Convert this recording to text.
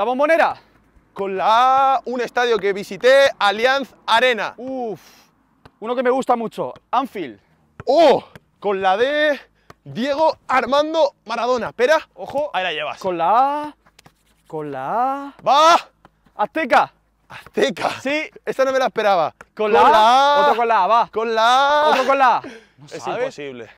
La bombonera. Con la A, un estadio que visité, Allianz Arena. Uf, uno que me gusta mucho, Anfield. ¡Oh! Con la D, Diego Armando Maradona. Espera, ojo, ahí la llevas. Con la A, con la A. ¡Va! Azteca. Azteca. Sí. Esta no me la esperaba. Con, la, a, Otro con la va. Con la A. Otro con la A. es imposible.